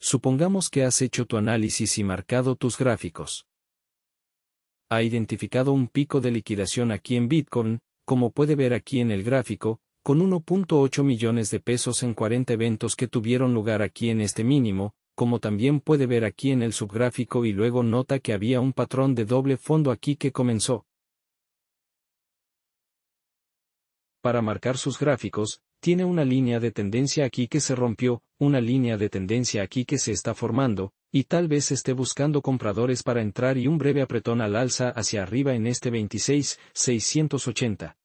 Supongamos que has hecho tu análisis y marcado tus gráficos. Ha identificado un pico de liquidación aquí en Bitcoin, como puede ver aquí en el gráfico, con 1.8 millones de pesos en 40 eventos que tuvieron lugar aquí en este mínimo, como también puede ver aquí en el subgráfico y luego nota que había un patrón de doble fondo aquí que comenzó. Para marcar sus gráficos, tiene una línea de tendencia aquí que se rompió, una línea de tendencia aquí que se está formando, y tal vez esté buscando compradores para entrar y un breve apretón al alza hacia arriba en este 26, 680.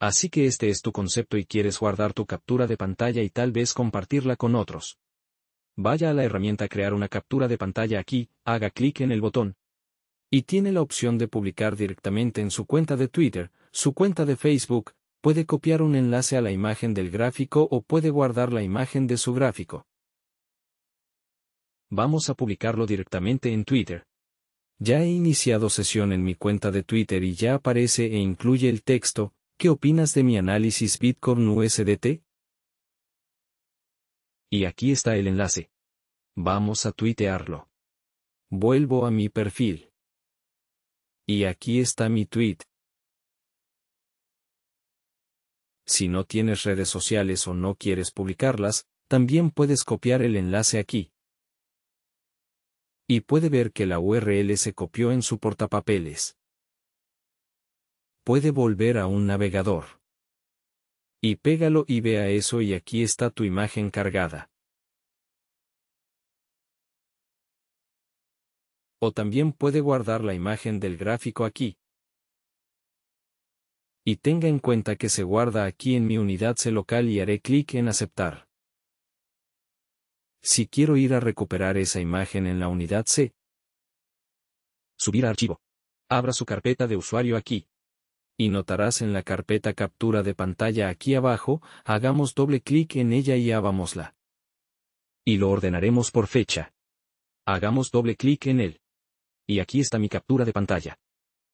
Así que este es tu concepto y quieres guardar tu captura de pantalla y tal vez compartirla con otros. Vaya a la herramienta Crear una captura de pantalla aquí, haga clic en el botón. Y tiene la opción de publicar directamente en su cuenta de Twitter, su cuenta de Facebook, puede copiar un enlace a la imagen del gráfico o puede guardar la imagen de su gráfico. Vamos a publicarlo directamente en Twitter. Ya he iniciado sesión en mi cuenta de Twitter y ya aparece e incluye el texto, ¿qué opinas de mi análisis Bitcoin USDT? Y aquí está el enlace. Vamos a tuitearlo. Vuelvo a mi perfil. Y aquí está mi tweet. Si no tienes redes sociales o no quieres publicarlas, también puedes copiar el enlace aquí. Y puede ver que la URL se copió en su portapapeles. Puede volver a un navegador. Y pégalo y vea eso y aquí está tu imagen cargada. O también puede guardar la imagen del gráfico aquí. Y tenga en cuenta que se guarda aquí en mi unidad C local y haré clic en aceptar. Si quiero ir a recuperar esa imagen en la unidad C. Subir archivo. Abra su carpeta de usuario aquí. Y notarás en la carpeta captura de pantalla aquí abajo, hagamos doble clic en ella y abámosla. Y lo ordenaremos por fecha. Hagamos doble clic en él. Y aquí está mi captura de pantalla.